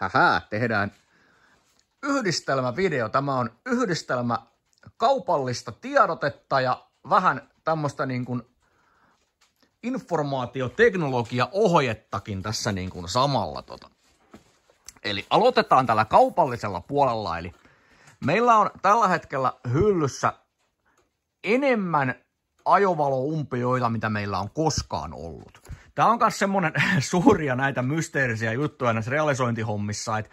Hähä, tehdään yhdistelmävideo. Tämä on yhdistelmä kaupallista tiedotetta ja vähän tämmöistä niin kuin informaatioteknologiaohjettakin tässä niin kuin samalla. Tota. Eli aloitetaan tällä kaupallisella puolella. Eli meillä on tällä hetkellä hyllyssä enemmän umpioita, mitä meillä on koskaan ollut. Tämä on myös semmoinen suuria näitä mysteerisiä juttuja näissä realisointihommissa, että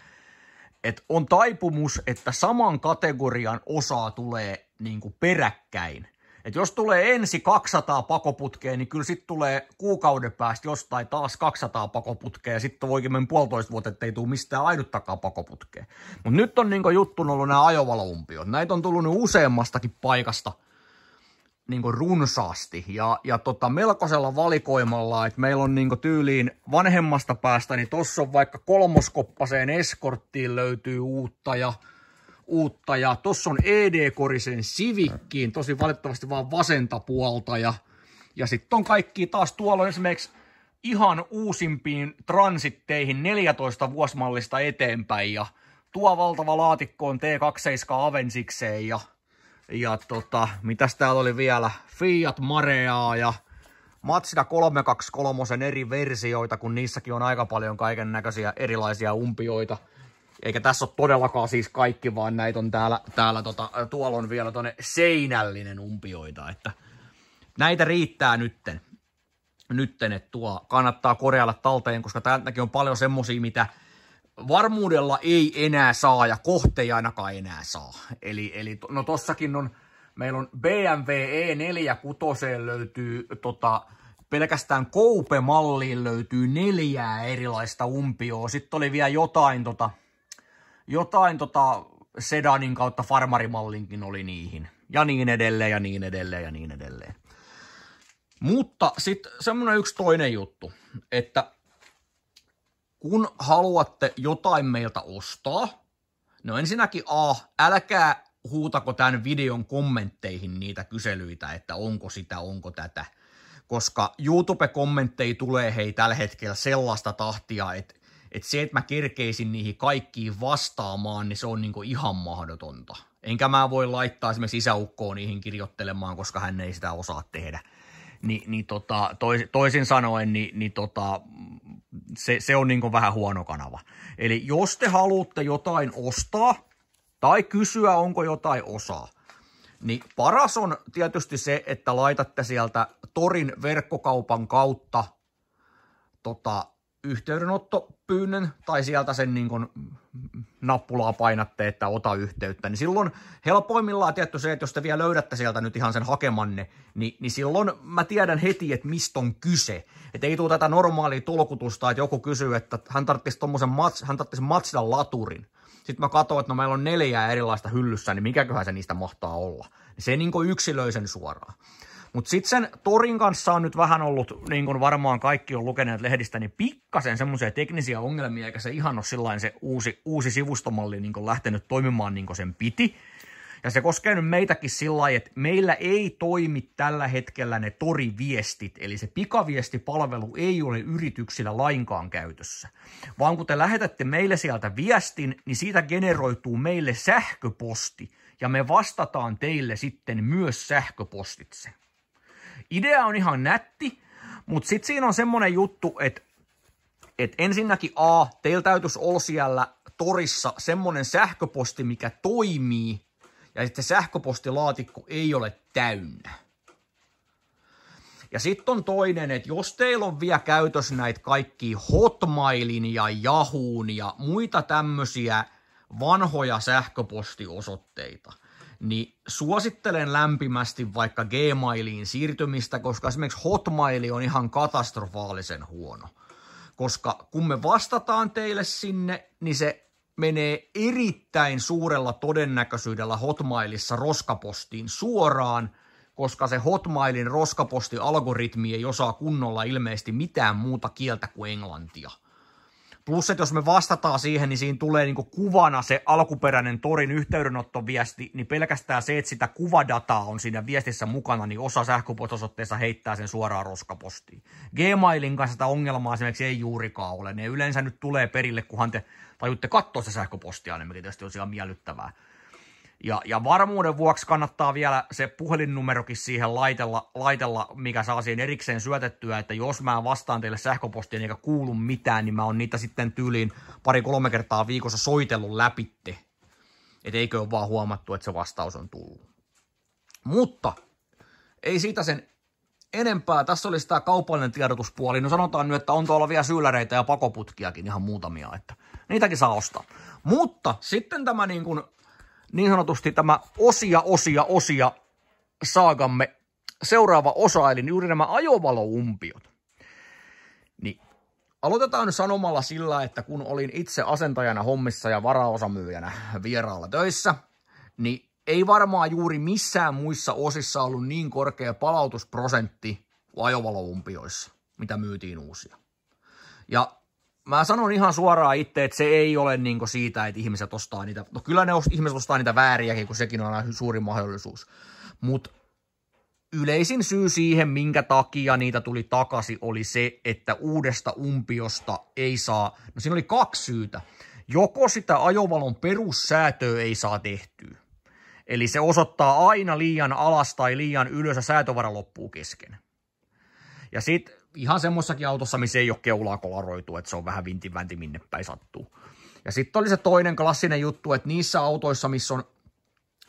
et on taipumus, että saman kategorian osaa tulee niin kuin peräkkäin. Et jos tulee ensi 200 pakoputkea, niin kyllä sitten tulee kuukauden päästä jostain taas 200 pakoputkea, ja sitten voikin mennä puolitoista vuotta, ettei tule mistään ainuttakaan pakoputkea. Mutta nyt on niinku juttu ollut nämä ajovaloumpiot. Näitä on tullut nyt useammastakin paikasta – niin kuin runsaasti ja, ja tota, melkoisella valikoimalla, että meillä on niin kuin tyyliin vanhemmasta päästä, niin tuossa on vaikka kolmoskoppaseen eskorttiin löytyy uutta ja uutta ja tuossa on ED-korisen sivikkiin, tosi valitettavasti vaan vasenta puolta ja, ja sitten on kaikki taas tuolla on esimerkiksi ihan uusimpiin transitteihin 14 vuosmallista eteenpäin ja tuo valtava laatikko on T27 Avensikseen ja ja tota, mitäs täällä oli vielä? Fiat Mareaa ja Matsida 323 eri versioita, kun niissäkin on aika paljon kaiken näköisiä erilaisia umpioita. Eikä tässä ole todellakaan siis kaikki, vaan näitä on täällä, täällä tota, tuolla on vielä tonne seinällinen umpioita, että näitä riittää nytten. Nytten, että tuo kannattaa korjailla talteen, koska täältäkin on paljon semmosia, mitä varmuudella ei enää saa ja kohte ei ainakaan enää saa. Eli, eli no tossakin on, meillä on BMW E46 löytyy tota, pelkästään koupemalliin löytyy neljää erilaista umpioa. Sitten oli vielä jotain, tota, jotain tota, sedanin kautta farmarimallinkin oli niihin. Ja niin edelleen, ja niin edelleen, ja niin edelleen. Mutta sitten semmoinen yksi toinen juttu, että kun haluatte jotain meiltä ostaa, no ensinnäkin A, älkää huutako tämän videon kommentteihin niitä kyselyitä, että onko sitä, onko tätä, koska YouTube-kommentteja tulee hei tällä hetkellä sellaista tahtia, että että se, että mä kerkeisin niihin kaikkiin vastaamaan, niin se on niin ihan mahdotonta. Enkä mä voi laittaa esimerkiksi isäukkoon niihin kirjoittelemaan, koska hän ei sitä osaa tehdä. Ni, niin tota, tois, toisin sanoen, niin, niin tota, se, se on niin vähän huono kanava. Eli jos te haluatte jotain ostaa tai kysyä, onko jotain osaa, niin paras on tietysti se, että laitatte sieltä Torin verkkokaupan kautta tota, yhteydenottopyynnön tai sieltä sen niin kuin nappulaa painatte, että ota yhteyttä, niin silloin helpoimmillaan tietty se, että jos te vielä löydätte sieltä nyt ihan sen hakemanne, niin, niin silloin mä tiedän heti, että mistä on kyse. Että ei tule tätä normaalia tulkutusta, että joku kysyy, että hän tarvitsisi tuommoisen mats, hän tarvitsisi matsida laturin. Sitten mä katsoin, että no meillä on neljää erilaista hyllyssä, niin mikäköhän se niistä mahtaa olla. Se niin yksilöisen suoraan. Mutta sitten sen Torin kanssa on nyt vähän ollut, niin kuin varmaan kaikki on lukeneet lehdistä, niin pikkasen semmoisia teknisiä ongelmia, eikä se ihan ole sillain se uusi, uusi sivustomalli niin lähtenyt toimimaan niin kuin sen piti. Ja se koskee nyt meitäkin sillä että meillä ei toimi tällä hetkellä ne toriviestit, eli se pikaviestipalvelu ei ole yrityksillä lainkaan käytössä. Vaan kun te lähetätte meille sieltä viestin, niin siitä generoituu meille sähköposti, ja me vastataan teille sitten myös sähköpostitse. Idea on ihan nätti, mutta sitten siinä on semmoinen juttu, että et ensinnäkin A, teillä täytyisi olla siellä torissa semmoinen sähköposti, mikä toimii, ja sitten sähköpostilaatikko ei ole täynnä. Ja sitten on toinen, että jos teillä on vielä käytössä näitä kaikki Hotmailin ja Yahoon ja muita tämmöisiä vanhoja sähköpostiosoitteita – niin suosittelen lämpimästi vaikka Gmailiin siirtymistä, koska esimerkiksi Hotmaili on ihan katastrofaalisen huono. Koska kun me vastataan teille sinne, niin se menee erittäin suurella todennäköisyydellä Hotmailissa roskapostiin suoraan, koska se Hotmailin roskapostialgoritmi ei osaa kunnolla ilmeisesti mitään muuta kieltä kuin englantia – Plus, että jos me vastataan siihen, niin siinä tulee niin kuvana se alkuperäinen torin yhteydenottoviesti, niin pelkästään se, että sitä kuvadataa on siinä viestissä mukana, niin osa sähköpostosotteessa heittää sen suoraan roskapostiin. Gmailin kanssa tätä ongelmaa esimerkiksi ei juurikaan ole. Ne yleensä nyt tulee perille, kunhan te tajutte katsoa se sähköpostia, niin mikä tietysti on siellä miellyttävää. Ja, ja varmuuden vuoksi kannattaa vielä se puhelinnumerokin siihen laitella, laitella, mikä saa siihen erikseen syötettyä, että jos mä vastaan teille sähköpostiin eikä kuulu mitään, niin mä oon niitä sitten tyyliin pari-kolme kertaa viikossa soitellut läpitte. Et eikö ole vaan huomattu, että se vastaus on tullut. Mutta ei siitä sen enempää. Tässä oli tämä kaupallinen tiedotuspuoli. No sanotaan nyt, että on tuolla vielä syyläreitä ja pakoputkiakin ihan muutamia, että niitäkin saa ostaa. Mutta sitten tämä niin kuin niin sanotusti tämä osia, osia, osia saagamme seuraava osa, eli juuri nämä ajovaloumpiot. Niin Aloitetaan sanomalla sillä, että kun olin itse asentajana hommissa ja varaosamyyjänä vieraalla töissä, niin ei varmaan juuri missään muissa osissa ollut niin korkea palautusprosentti ajovaloumpioissa, mitä myytiin uusia. Ja mä sanon ihan suoraan itse, että se ei ole niin siitä, että ihmiset ostaa niitä. No kyllä ne os, ihmiset ostaa niitä vääriäkin, kun sekin on aina suuri mahdollisuus. Mutta yleisin syy siihen, minkä takia niitä tuli takaisin, oli se, että uudesta umpiosta ei saa, no siinä oli kaksi syytä. Joko sitä ajovalon perussäätöä ei saa tehtyä, eli se osoittaa aina liian alas tai liian ylös ja säätövara loppuu kesken. Ja sitten ihan semmoissakin autossa, missä ei ole keulaa kolaroitu, että se on vähän vintin vänti minne päin sattuu. Ja sitten oli se toinen klassinen juttu, että niissä autoissa, missä on,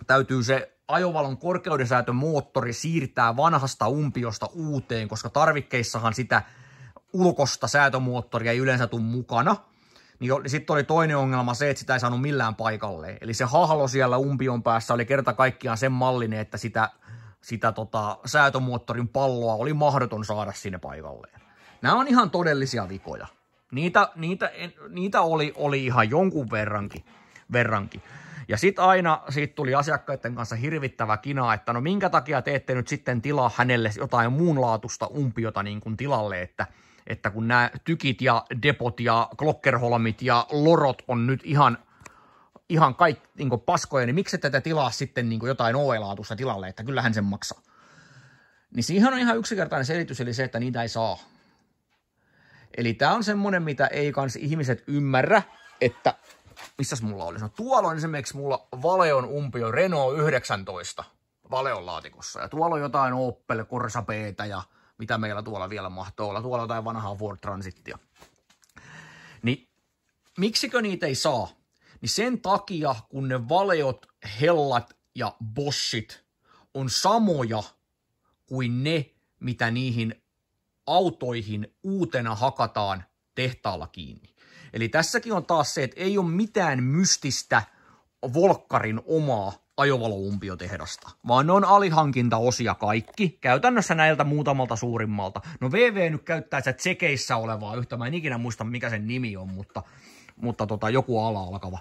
täytyy se ajovalon korkeudensäätömoottori siirtää vanhasta umpiosta uuteen, koska tarvikkeissahan sitä ulkosta säätömoottoria ei yleensä tule mukana, niin, niin sitten oli toinen ongelma se, että sitä ei saanut millään paikalle. Eli se hahlo siellä umpion päässä oli kerta kaikkiaan sen mallinen, että sitä sitä tota, säätömuottorin palloa oli mahdoton saada sinne paikalleen. Nämä on ihan todellisia vikoja. Niitä, niitä, en, niitä oli, oli ihan jonkun verrankin. verrankin. Ja sitten aina siitä tuli asiakkaiden kanssa hirvittävä kina, että no minkä takia te ette nyt sitten tilaa hänelle jotain muunlaatusta umpiota niin kuin tilalle, että, että kun nämä tykit ja depot ja klokkerholmit ja lorot on nyt ihan ihan kaikki niin kuin paskoja, niin miksi tätä tilaa sitten niin kuin jotain OE-laatusta tilalle, että kyllähän sen maksaa. Niin siihen on ihan yksinkertainen selitys, eli se, että niitä ei saa. Eli tämä on semmoinen, mitä ei kans ihmiset ymmärrä, että missäs mulla oli. No tuolla on esimerkiksi mulla Valeon umpio Renault 19 Valeon laatikossa. Ja tuolla on jotain Opel Corsa b ja mitä meillä tuolla vielä mahtoo olla. Tuolla on jotain vanhaa Ford Transitia. Niin miksikö niitä ei saa? niin sen takia, kun ne valeot, hellat ja bossit on samoja kuin ne, mitä niihin autoihin uutena hakataan tehtaalla kiinni. Eli tässäkin on taas se, että ei ole mitään mystistä Volkkarin omaa ajovaloumpiotehdasta, vaan ne on alihankintaosia kaikki, käytännössä näiltä muutamalta suurimmalta. No VV nyt käyttää sitä tsekeissä olevaa yhtä, mä en ikinä muista mikä sen nimi on, mutta mutta tota, joku ala alkava,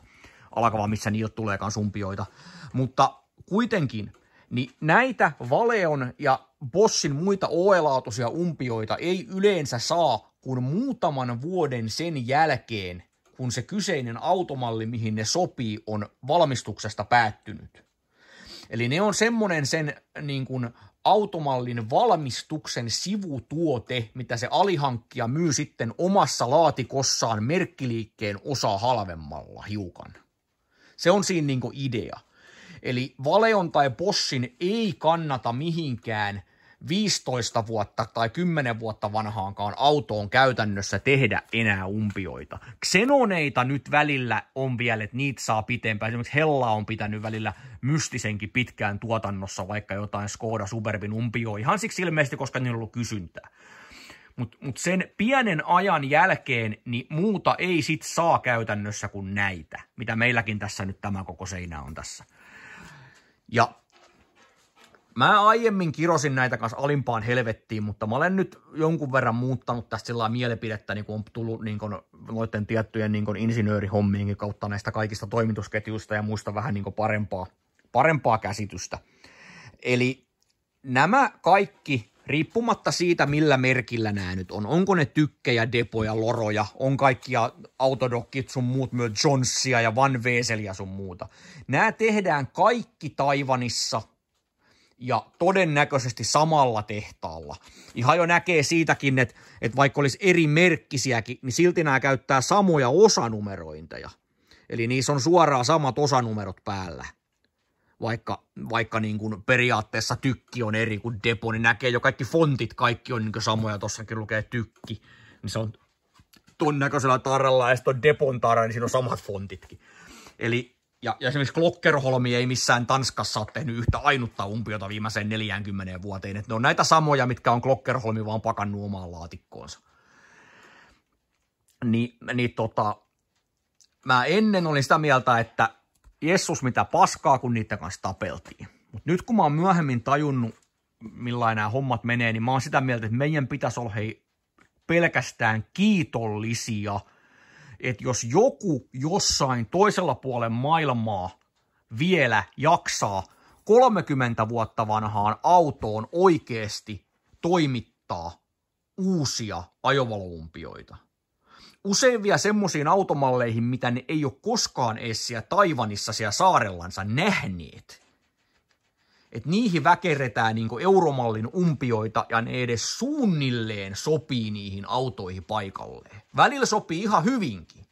alkava, missä niille tuleekaan sumpioita. Mutta kuitenkin, niin näitä Valeon ja Bossin muita oelaatuisia umpioita ei yleensä saa kuin muutaman vuoden sen jälkeen, kun se kyseinen automalli, mihin ne sopii, on valmistuksesta päättynyt. Eli ne on semmoinen sen niin kuin automallin valmistuksen sivutuote, mitä se alihankkija myy sitten omassa laatikossaan merkkiliikkeen osa halvemmalla hiukan. Se on siinä niin idea. Eli Valeon tai Bossin ei kannata mihinkään 15 vuotta tai 10 vuotta vanhaankaan autoon käytännössä tehdä enää umpioita. Xenoneita nyt välillä on vielä, että niitä saa pitempään. Esimerkiksi Hella on pitänyt välillä mystisenkin pitkään tuotannossa vaikka jotain Skoda Superbin umpioa. Ihan siksi ilmeisesti, koska niillä on ollut kysyntää. Mutta mut sen pienen ajan jälkeen niin muuta ei sit saa käytännössä kuin näitä, mitä meilläkin tässä nyt tämä koko seinä on tässä. Ja Mä aiemmin kirosin näitä kanssa alimpaan helvettiin, mutta mä olen nyt jonkun verran muuttanut tästä sillä mielipidettä, niin kun on tullut niin kun, noiden tiettyjen niin kun, insinöörihommiinkin kautta näistä kaikista toimitusketjuista ja muista vähän niin parempaa, parempaa käsitystä. Eli nämä kaikki, riippumatta siitä millä merkillä nämä nyt on, onko ne tykkejä, depoja, loroja, on kaikkia autodokit sun muut, myös Johnsia ja Van Veselia sun muuta. Nämä tehdään kaikki Taivanissa – ja todennäköisesti samalla tehtaalla. Ihan jo näkee siitäkin, että, että vaikka olisi eri merkkisiäkin, niin silti nämä käyttää samoja osanumerointeja. Eli niissä on suoraan samat osanumerot päällä. Vaikka, vaikka niin kuin periaatteessa tykki on eri kuin depo, niin näkee jo kaikki fontit, kaikki on niin kuin samoja. Tossakin lukee tykki, niin se on ton näköisellä tarralla ja sitten on depon tarra, niin siinä on samat fontitkin. Eli ja, ja esimerkiksi Klokkerholmi ei missään Tanskassa ole tehnyt yhtä ainutta umpiota viimeiseen 40 vuoteen. Et ne on näitä samoja, mitkä on Klokkerholmi vaan pakannut omaan laatikkoonsa. Ni, niin tota, mä ennen olin sitä mieltä, että Jessus mitä paskaa, kun niiden kanssa tapeltiin. Mutta nyt kun mä oon myöhemmin tajunnut, millainen nämä hommat menee, niin mä oon sitä mieltä, että meidän pitäisi olla hei pelkästään kiitollisia – että jos joku jossain toisella puolen maailmaa vielä jaksaa 30 vuotta vanhaan autoon oikeasti toimittaa uusia ajovaloumpioita Usein vielä semmoisiin automalleihin, mitä ne ei ole koskaan edes siellä Taivanissa siellä saarellansa nähneet – että niihin väkerretään niin euromallin umpioita ja ne edes suunnilleen sopii niihin autoihin paikalleen. Välillä sopii ihan hyvinkin.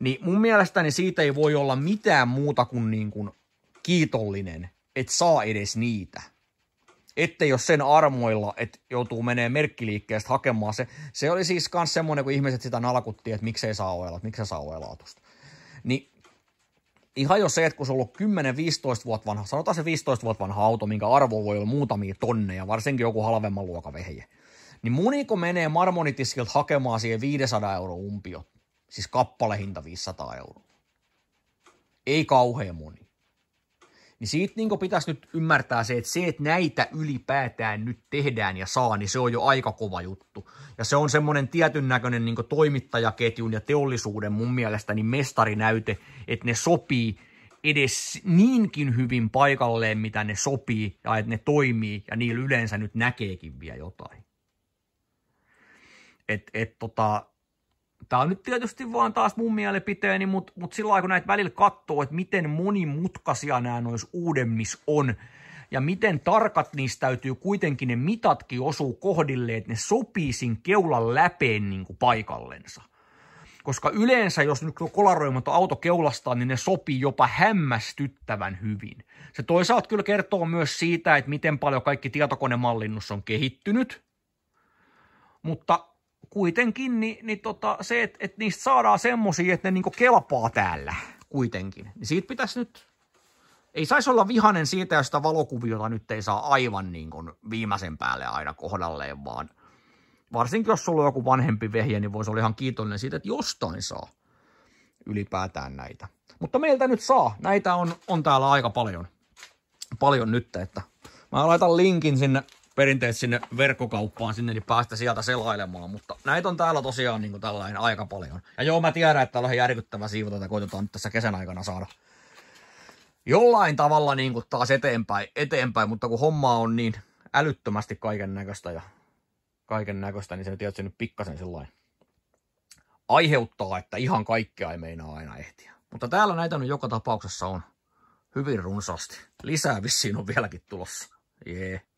Niin mun mielestäni siitä ei voi olla mitään muuta kuin, niin kuin kiitollinen, että saa edes niitä. Ettei jos sen armoilla, että joutuu menee merkkiliikkeestä hakemaan se. Se oli siis myös semmoinen, kun ihmiset sitä nalkuttiin, että miksei saa että miksei saa oella Niin ihan jo se, että kun se on ollut 10-15 vuotta vanha, sanotaan se 15 vuotta vanha auto, minkä arvo voi olla muutamia tonneja, varsinkin joku halvemman luokavehje, niin muniko menee Marmonitiskilt hakemaan siihen 500 euro umpio, siis kappalehinta 500 euroa. Ei kauhean moni. Niin siitä niin pitäisi nyt ymmärtää se, että se, että näitä ylipäätään nyt tehdään ja saa, niin se on jo aika kova juttu. Ja se on semmoinen tietyn näköinen niin toimittajaketjun ja teollisuuden mun mielestä niin mestarinäyte, että ne sopii edes niinkin hyvin paikalleen, mitä ne sopii ja että ne toimii ja niillä yleensä nyt näkeekin vielä jotain. Et, et tota, Tämä on nyt tietysti vaan taas mun mielipiteeni, mutta mut sillä lailla kun näitä välillä katsoo, että miten monimutkaisia nämä nois uudemmis on, ja miten tarkat niistä täytyy kuitenkin ne mitatkin osuu kohdille, että ne sopii keulan läpeen niin kuin paikallensa. Koska yleensä, jos nyt kolaroimatta auto keulastaa, niin ne sopii jopa hämmästyttävän hyvin. Se toisaalta kyllä kertoo myös siitä, että miten paljon kaikki tietokonemallinnus on kehittynyt, mutta kuitenkin niin, niin tota, se, että et niistä saadaan semmosia, että ne niinku kelpaa täällä kuitenkin. Niin siitä pitäisi nyt, ei saisi olla vihanen siitä, jos sitä valokuviota nyt ei saa aivan niin kuin viimeisen päälle aina kohdalleen, vaan varsinkin jos sulla on joku vanhempi vehje, niin voisi olla ihan kiitollinen siitä, että jostain saa ylipäätään näitä. Mutta meiltä nyt saa. Näitä on, on täällä aika paljon, paljon nyt, että mä laitan linkin sinne perinteet sinne verkkokauppaan sinne, niin päästä sieltä selailemaan. Mutta näitä on täällä tosiaan niin kuin tällainen aika paljon. Ja joo, mä tiedän, että täällä on järkyttävä siivu, että koitetaan nyt tässä kesän aikana saada jollain tavalla niin kuin taas eteenpäin, eteenpäin, mutta kun homma on niin älyttömästi kaiken näköistä ja kaiken näköistä, niin se tietysti nyt pikkasen sellainen aiheuttaa, että ihan kaikkea ei meinaa aina ehtiä. Mutta täällä näitä nyt joka tapauksessa on hyvin runsaasti. Lisää vissiin on vieläkin tulossa. Jee. Yeah.